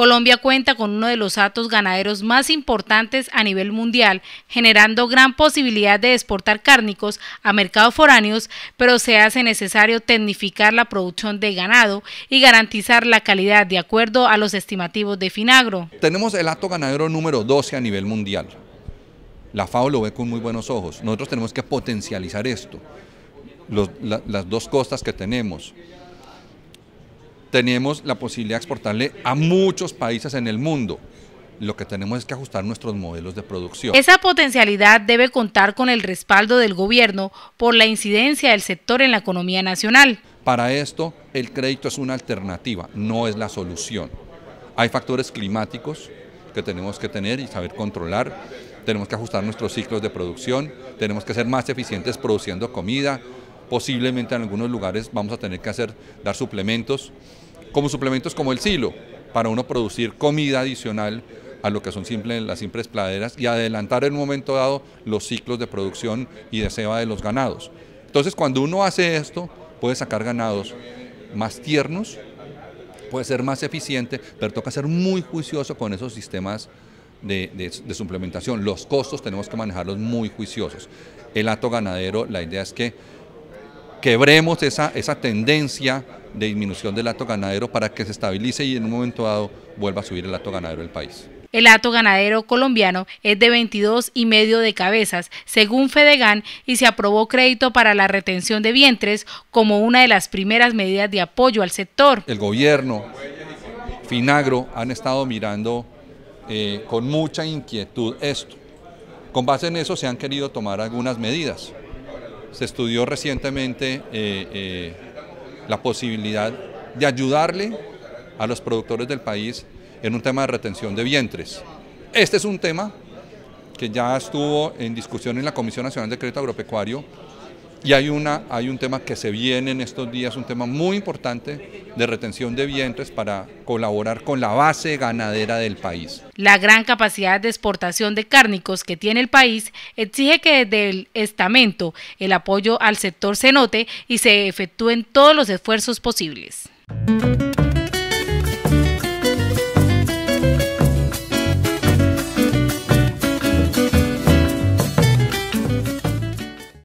Colombia cuenta con uno de los atos ganaderos más importantes a nivel mundial, generando gran posibilidad de exportar cárnicos a mercados foráneos, pero se hace necesario tecnificar la producción de ganado y garantizar la calidad de acuerdo a los estimativos de Finagro. Tenemos el ato ganadero número 12 a nivel mundial. La FAO lo ve con muy buenos ojos. Nosotros tenemos que potencializar esto. las dos costas que tenemos, tenemos la posibilidad de exportarle a muchos países en el mundo. Lo que tenemos es que ajustar nuestros modelos de producción. Esa potencialidad debe contar con el respaldo del gobierno por la incidencia del sector en la economía nacional. Para esto, el crédito es una alternativa, no es la solución. Hay factores climáticos que tenemos que tener y saber controlar. Tenemos que ajustar nuestros ciclos de producción, tenemos que ser más eficientes produciendo comida, posiblemente en algunos lugares vamos a tener que hacer, dar suplementos, como suplementos como el silo, para uno producir comida adicional a lo que son simples, las simples pladeras y adelantar en un momento dado los ciclos de producción y de ceba de los ganados. Entonces cuando uno hace esto puede sacar ganados más tiernos, puede ser más eficiente, pero toca ser muy juicioso con esos sistemas de, suplementación. Los costos tenemos que manejarlos muy juiciosos. El ato ganadero, la idea es que quebremos esa, esa tendencia de disminución del acto ganadero para que se estabilice y en un momento dado vuelva a subir el acto ganadero del país. El hato ganadero colombiano es de 22 y medio de cabezas, según Fedegan, y se aprobó crédito para la retención de vientres como una de las primeras medidas de apoyo al sector. El gobierno, Finagro, han estado mirando eh, con mucha inquietud esto. Con base en eso se han querido tomar algunas medidas se estudió recientemente eh, eh, la posibilidad de ayudarle a los productores del país en un tema de retención de vientres. Este es un tema que ya estuvo en discusión en la Comisión Nacional de Crédito Agropecuario y hay, una, hay un tema que se viene en estos días, un tema muy importante de retención de vientres para colaborar con la base ganadera del país. La gran capacidad de exportación de cárnicos que tiene el país exige que desde el estamento el apoyo al sector se note y se efectúen todos los esfuerzos posibles.